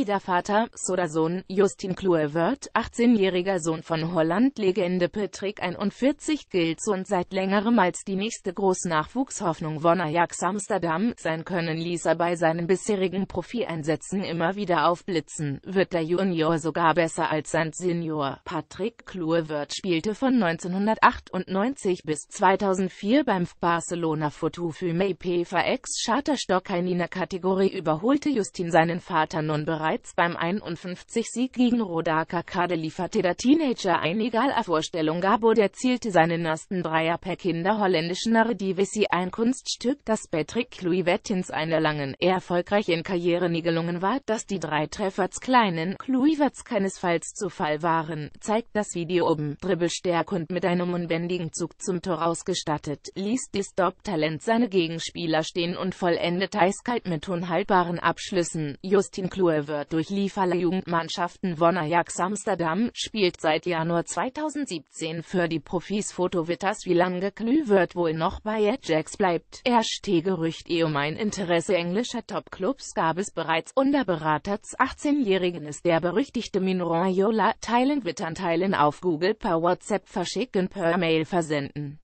Wiedervater, soda Justin Kluivert, 18-jähriger Sohn von Holland-Legende Patrick 41 gilt und seit längerem als die nächste Großnachwuchshoffnung von Ajax Amsterdam. Sein Können ließ er bei seinen bisherigen profi immer wieder aufblitzen, wird der Junior sogar besser als sein Senior. Patrick Kluivert spielte von 1998 bis 2004 beim FC Barcelona Fotufume PVX Charterstock in der Kategorie überholte Justin seinen Vater nun bereits Bereits beim 51-Sieg gegen Rodaka Kade lieferte der Teenager eine egale Vorstellung. erzielte seinen ersten Dreier per kinderholländischen Ardivisi ein Kunststück, das Patrick Louis Wettins einer langen, erfolgreichen Karriere nie gelungen war, dass die drei Treffer kleinen Kluiverts keinesfalls zu Fall waren, zeigt das Video oben. Dribbelstark und mit einem unbändigen Zug zum Tor ausgestattet, ließ das Top-Talent seine Gegenspieler stehen und vollendete eiskalt mit unhaltbaren Abschlüssen. Justin Kluiver Geführt durch Lieferjugendmannschaften von Ajax Amsterdam, spielt seit Januar 2017 für die Profis Foto Witters wie lange Klüvert wohl noch bei Ajax bleibt. Erst Gerüchte eh um ein Interesse englischer Topclubs gab es bereits. Unter Beraterts 18-Jährigen ist der berüchtigte Minroyola, teilen, wittern, teilen auf Google per WhatsApp verschicken, per Mail versenden.